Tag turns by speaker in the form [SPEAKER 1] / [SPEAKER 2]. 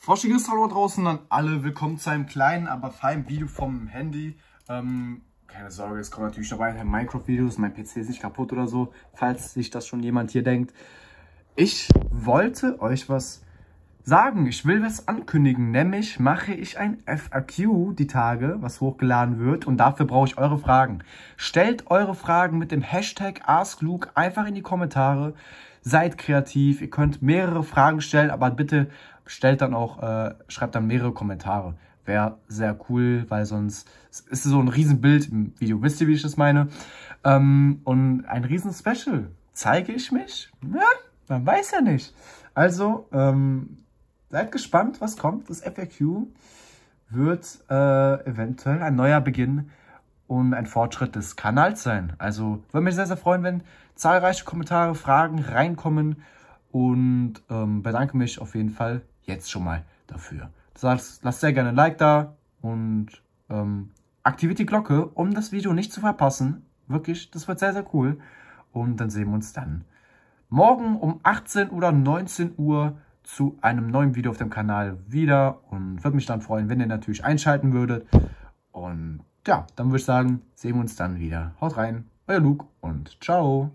[SPEAKER 1] Froschiges Hallo draußen an alle. Willkommen zu einem kleinen, aber feinen Video vom Handy. Ähm, keine Sorge, es kommen natürlich dabei ein Minecraft-Video. Mein PC ist nicht kaputt oder so, falls sich das schon jemand hier denkt. Ich wollte euch was sagen, ich will was ankündigen, nämlich mache ich ein FAQ die Tage, was hochgeladen wird und dafür brauche ich eure Fragen. Stellt eure Fragen mit dem Hashtag AskLuke einfach in die Kommentare, seid kreativ, ihr könnt mehrere Fragen stellen, aber bitte stellt dann auch, äh, schreibt dann mehrere Kommentare. Wäre sehr cool, weil sonst ist es so ein Riesenbild im Video. Wisst ihr, wie ich das meine? Ähm, und ein Riesen-Special. Zeige ich mich? Ja, man weiß ja nicht. Also, ähm, seid gespannt, was kommt. Das FAQ wird äh, eventuell ein neuer Beginn und ein Fortschritt des Kanals sein. Also würde mich sehr, sehr freuen, wenn zahlreiche Kommentare, Fragen reinkommen und ähm, bedanke mich auf jeden Fall jetzt schon mal dafür. Das heißt, lasst sehr gerne ein Like da und ähm, aktiviert die Glocke, um das Video nicht zu verpassen. Wirklich, das wird sehr, sehr cool. Und dann sehen wir uns dann morgen um 18 oder 19 Uhr zu einem neuen Video auf dem Kanal wieder und würde mich dann freuen, wenn ihr natürlich einschalten würdet. Und ja, dann würde ich sagen, sehen wir uns dann wieder. Haut rein, euer Luke und ciao.